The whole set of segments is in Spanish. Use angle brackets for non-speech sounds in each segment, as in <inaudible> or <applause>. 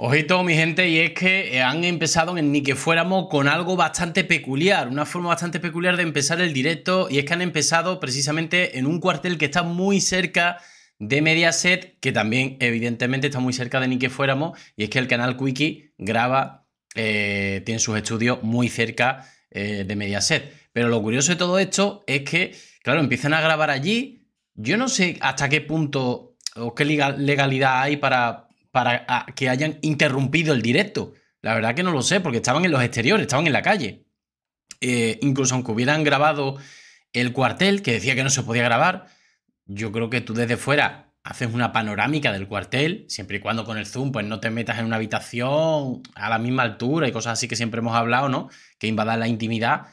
Ojito, mi gente, y es que eh, han empezado en Ni que fuéramos con algo bastante peculiar, una forma bastante peculiar de empezar el directo, y es que han empezado precisamente en un cuartel que está muy cerca de Mediaset, que también evidentemente está muy cerca de Ni que fuéramos, y es que el canal Quickie graba, eh, tiene sus estudios muy cerca eh, de Mediaset. Pero lo curioso de todo esto es que, claro, empiezan a grabar allí, yo no sé hasta qué punto o qué legalidad hay para para ah, que hayan interrumpido el directo. La verdad que no lo sé, porque estaban en los exteriores, estaban en la calle. Eh, incluso aunque hubieran grabado el cuartel, que decía que no se podía grabar, yo creo que tú desde fuera haces una panorámica del cuartel, siempre y cuando con el zoom pues no te metas en una habitación a la misma altura y cosas así que siempre hemos hablado, ¿no? Que invadan la intimidad,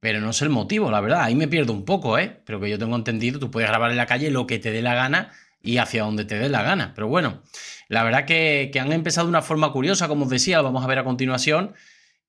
pero no es el motivo, la verdad, ahí me pierdo un poco, ¿eh? Pero que yo tengo entendido, tú puedes grabar en la calle lo que te dé la gana y hacia donde te dé la gana. Pero bueno, la verdad que, han empezado de una forma curiosa, como os decía, lo vamos a ver a continuación.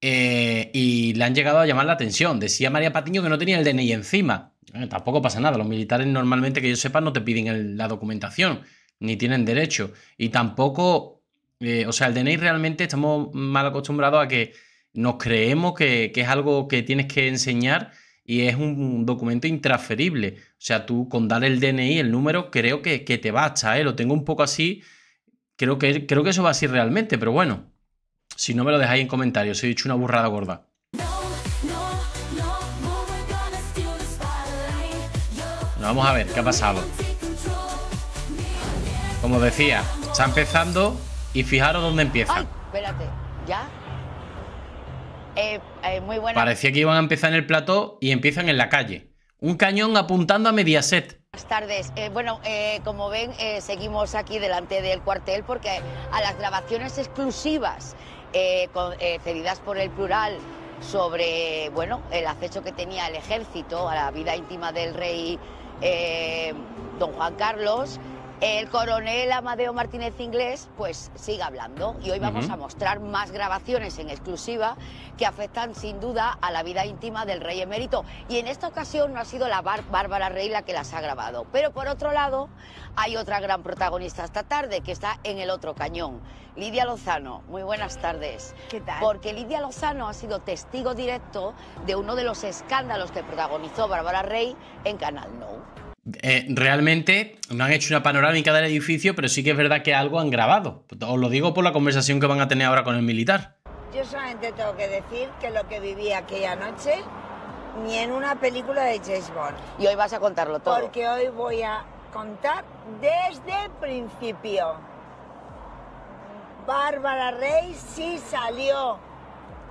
Eh, y le han llegado a llamar la atención. Decía María Patiño que no tenía el DNI encima. Eh, tampoco pasa nada. Los militares normalmente, que yo sepa, no te piden la documentación, ni tienen derecho. Y tampoco, eh, o sea, el DNI realmente estamos mal acostumbrados a que nos creemos que, que es algo que tienes que enseñar y es un documento intransferible. O sea, tú con dar el DNI, el número, creo que, que te basta, ¿eh? Lo tengo un poco así. Creo que, creo que eso va a así realmente, pero bueno. Si no me lo dejáis en comentarios, he dicho una burrada gorda. vamos a ver qué ha pasado. Como decía, está empezando y fijaros dónde empieza. espérate, ya. Eh, eh, Parecía que iban a empezar en el plató y empiezan en la calle. Un cañón apuntando a Mediaset. Buenas tardes. Eh, bueno, como ven, seguimos aquí delante del cuartel porque a las grabaciones exclusivas cedidas por el plural sobre bueno el acceso que tenía el ejército a la vida íntima del rey don Juan Carlos el coronel Amadeo Martínez Inglés pues sigue hablando y hoy vamos a mostrar más grabaciones en exclusiva que afectan sin duda a la vida íntima del rey emérito y en esta ocasión no ha sido la Bárbara Rey la que las ha grabado. Pero por otro lado hay otra gran protagonista esta tarde que está en el otro cañón, Lidia Lozano. Muy buenas tardes. ¿Qué tal? Porque Lidia Lozano ha sido testigo directo de uno de los escándalos que protagonizó Bárbara Rey en Canal No. Eh, realmente no han hecho una panorámica del edificio, pero sí que es verdad que algo han grabado. Os lo digo por la conversación que van a tener ahora con el militar. Yo solamente tengo que decir que lo que viví aquella noche ni en una película de James Bond. Y hoy vas a contarlo todo. Porque hoy voy a contar desde el principio. Bárbara Rey sí salió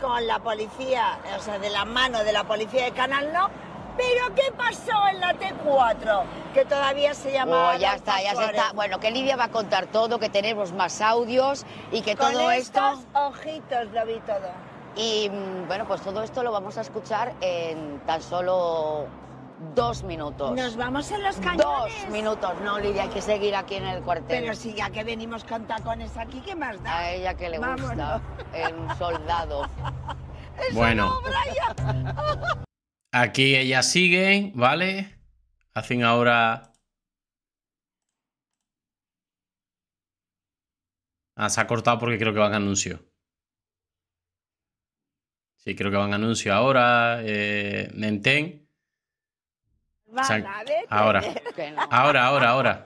con la policía, o sea, de la mano de la policía de Canal No pero ¿qué pasó en la T4? Que todavía se llama... Oh, ya está, ya está. Bueno, que Lidia va a contar todo, que tenemos más audios y que todo esto... ojitos lo vi todo. Y mm, bueno, pues todo esto lo vamos a escuchar en tan solo dos minutos. Nos vamos en los cañones. Dos minutos, no, Lidia, hay que seguir aquí en el cuartel. Pero si ya que venimos con tacones aquí, ¿qué más da? A ella que le gusta, el soldado. <laughs> bueno. <laughs> Aquí ellas siguen, ¿vale? Hacen ahora... Ah, se ha cortado porque creo que van a anuncio. Sí, creo que van a anuncio ahora. Eh, Nenten. ahora. Ahora, ahora, ahora.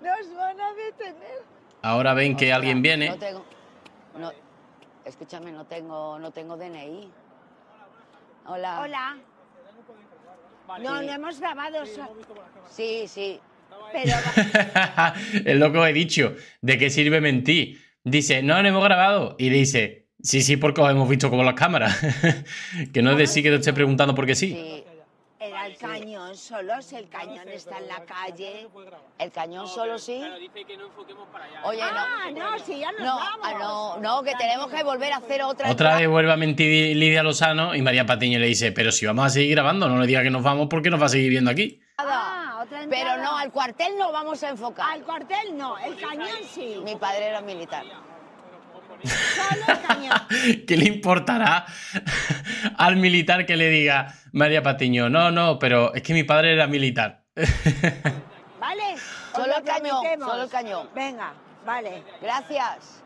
Nos van a detener. Ahora ven que alguien viene. No tengo... Escúchame, no tengo, no tengo DNI. Hola. Hola. no, no hemos grabado. Sí, sí, Pero... <laughs> he dicho. ¿De qué sirve mentir? Dice, no, no hemos grabado. Y dice, sí, sí, porque os hemos visto con las cámaras. <laughs> que no es decir que te esté preguntando porque sí. Era el pues, cañón solo, si el cañón está en la calle. El cañón solo sí. ¿eh? Oye no ah, no, si ya no, ah, vamos. no, que tenemos que volver a hacer otra. Otra vez vuelve a mentir Lidia Lozano y María Patiño le dice, pero si vamos a seguir grabando, no le diga que nos vamos porque nos va a seguir viendo aquí. Ah, pero no, al cuartel no vamos a enfocar. Al cuartel no, el cañón sí. Mi padre era militar. <laughs> ¿Qué le importará al militar que le diga María Patiño? No, no, pero es que mi padre era militar. ¿Vale? Solo el cañón, solo el cañón. Venga, vale. Gracias.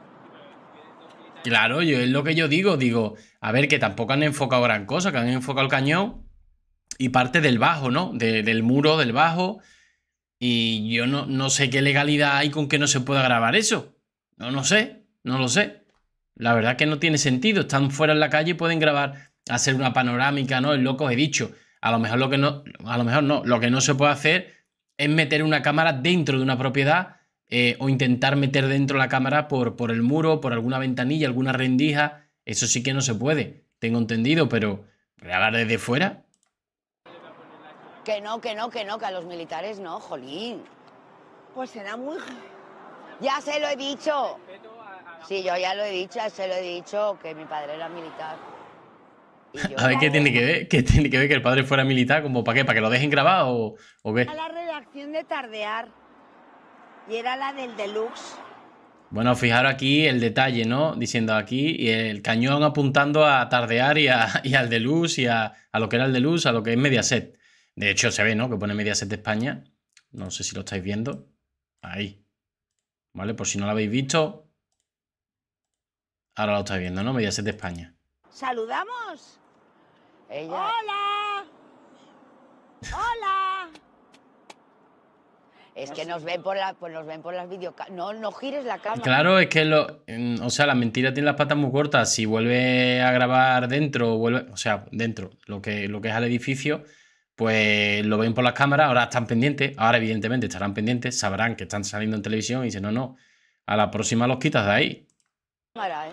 Claro, yo, es lo que yo digo. Digo, a ver, que tampoco han enfocado gran cosa, que han enfocado el cañón y parte del bajo, ¿no? del muro, del bajo. Y yo no, no sé qué legalidad hay con que no se pueda grabar eso. No, lo sé, no lo sé. La verdad que no tiene sentido. Están fuera en la calle y pueden grabar, hacer una panorámica, ¿no? El loco os he dicho. A lo mejor lo que no, a lo mejor no. Lo que no se puede hacer es meter una cámara dentro de una propiedad eh, o intentar meter dentro la cámara por, por el muro, por alguna ventanilla, alguna rendija. Eso sí que no se puede. Tengo entendido, pero grabar desde fuera. Que no, que no, que no, que a los militares no, jolín. Pues será muy. Ya se lo he dicho. Sí, yo ya lo he dicho, se lo he dicho que mi padre era militar. <laughs> a ver, ¿qué tiene que ver? ¿Qué tiene que ver que el padre fuera militar? ¿Como para qué? ¿Para que lo dejen grabado o, qué? la redacción de Tardear. Y era la del Deluxe. Bueno, fijaros aquí el detalle, ¿no? Diciendo aquí y el cañón apuntando a Tardear y, al Deluxe y a, a, lo que era el Deluxe, a lo que es Mediaset. De hecho, se ve, ¿no? Que pone Mediaset de España. No sé si lo estáis viendo. Ahí. ¿Vale? Por si no lo habéis visto, Ahora lo está viendo, ¿no? Mediaset de España. ¿Saludamos? ¡Hola! ¡Hola! es que nos ven por, pues nos ven por las videocámaras. No, no gires la cámara. Claro, es que mm, o sea, la mentira tiene las patas muy cortas. Si vuelve a grabar dentro, vuelve, o sea, dentro, lo que, lo que es al edificio, pues lo ven por las cámaras, ahora están pendientes, ahora evidentemente estarán pendientes, sabrán que están saliendo en televisión y si no, no, a la próxima los quitas de ahí. Cámara, ¿eh?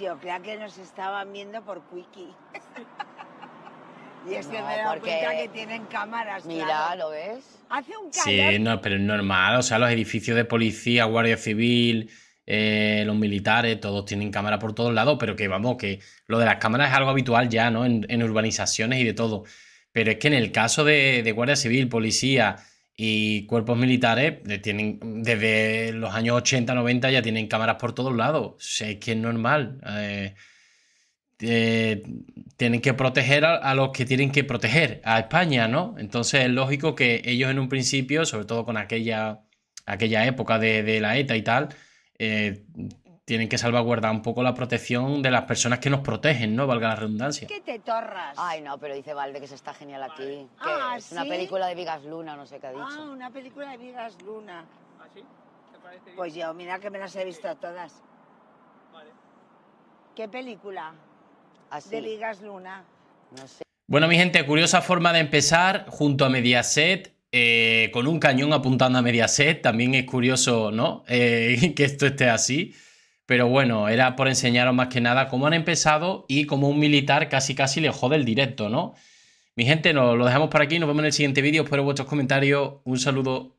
Yo creo que nos estaban viendo por Quickie. <laughs> Y es que me da que tienen cámaras. Mira, ¿lo ves? Hace un calor. Sí, no, pero es normal. O sea, los edificios de policía, guardia civil, eh, los militares, todos tienen cámaras por todos lados. Pero que vamos, que lo de las cámaras es algo habitual ya, ¿no? En, urbanizaciones y de todo. Pero es que en el caso de guardia civil, policía, y cuerpos militares eh, tienen desde los años 80, 90 ya tienen cámaras por todos lados. es que es normal. Eh, eh, tienen que proteger a, los que tienen que proteger, a España, ¿no? Entonces es lógico que ellos en un principio, sobre todo con aquella, aquella época de, la ETA y tal, tienen que salvaguardar un poco la protección de las personas que nos protegen, ¿no? Valga la redundancia. ¿Qué te torras? Ay, no, pero dice Valde que se está genial aquí. ah, ¿sí? una película de Vigas Luna, no sé qué ha ah, dicho. Ah, una película de Vigas Luna. ¿Ah, sí? ¿Te parece Pues yo, mira que me las he visto todas. Vale. ¿Qué película? Así. Ah, de Vigas Luna. No sé. Bueno, mi gente, curiosa forma de empezar junto a Mediaset. Eh, con un cañón apuntando a Mediaset, también es curioso, ¿no? Eh, <laughs> que esto esté así. Pero bueno, era por enseñaros más que nada cómo han empezado y cómo un militar casi casi le jode el directo, ¿no? Mi gente, nos lo dejamos por aquí, nos vemos en el siguiente vídeo, espero vuestros comentarios, un saludo